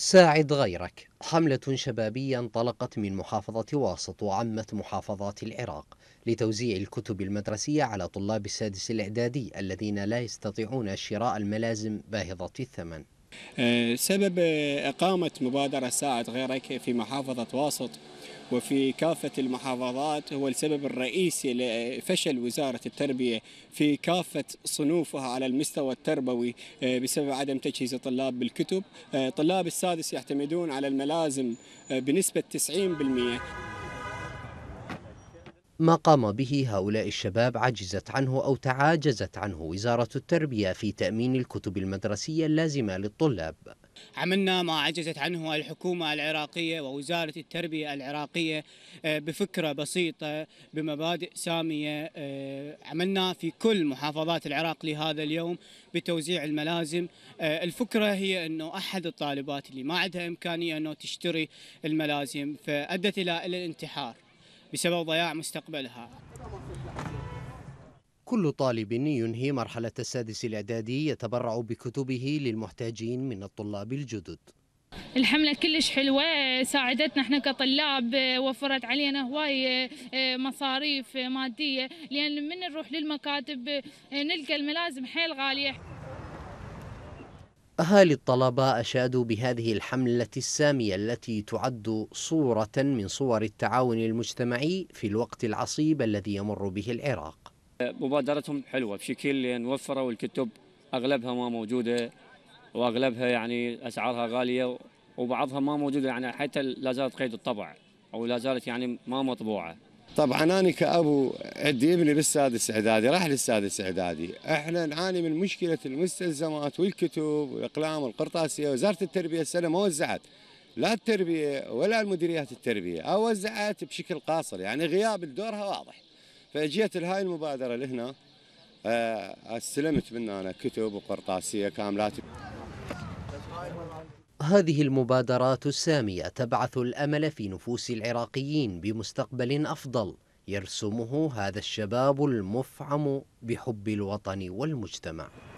ساعد غيرك حملة شبابية انطلقت من محافظة واسط وعمت محافظات العراق لتوزيع الكتب المدرسية على طلاب السادس الإعدادي الذين لا يستطيعون شراء الملازم باهظة الثمن آه، سبب آه، إقامة مبادرة ساعد غيرك في محافظة واسط وفي كافة المحافظات هو السبب الرئيسي لفشل وزارة التربية في كافة صنوفها على المستوى التربوي آه، بسبب عدم تجهيز الطلاب بالكتب طلاب السادس يعتمدون على الملازم بنسبة 90% ما قام به هؤلاء الشباب عجزت عنه أو تعاجزت عنه وزارة التربية في تأمين الكتب المدرسية اللازمة للطلاب عملنا ما عجزت عنه الحكومة العراقية ووزارة التربية العراقية آه، بفكرة بسيطة آه، بمبادئ سامية آه، عملنا في كل محافظات العراق لهذا اليوم بتوزيع الملازم الفكرة هي أنه أحد الطالبات اللي ما عندها إمكانية أنه تشتري الملازم فأدت إلى الانتحار بسبب ضياع مستقبلها كل طالب ينهي مرحلة السادس الإعدادي يتبرع بكتبه للمحتاجين من الطلاب الجدد الحملة كلش حلوة ساعدتنا احنا كطلاب وفرت علينا هواي آه، مصاريف مادية لأن من نروح للمكاتب آه، نلقى الملازم حيل غالية أهالي الطلبة أشادوا بهذه الحملة السامية التي تعد صورة من صور التعاون المجتمعي في الوقت العصيب الذي يمر به العراق مبادرتهم حلوة بشكل وفروا الكتب أغلبها ما موجودة وأغلبها يعني أسعارها غالية وبعضها ما موجودة يعني حتى لا زالت قيد الطبع أو لا زالت يعني ما مطبوعة طبعا انا كابو عندي ابني بالسادس اعدادي راح للسادس اعدادي احنا نعاني من مشكله المستلزمات والكتب والاقلام والقرطاسيه وزاره التربيه السنه ما وزعت لا التربيه ولا المديريات التربيه او وزعت بشكل قاصر يعني غياب دورها واضح فاجيت لهاي المبادره لهنا آه، استلمت منها انا كتب وقرطاسيه كاملات هذه المبادرات السامية تبعث الأمل في نفوس العراقيين بمستقبل أفضل يرسمه هذا الشباب المفعم بحب الوطن والمجتمع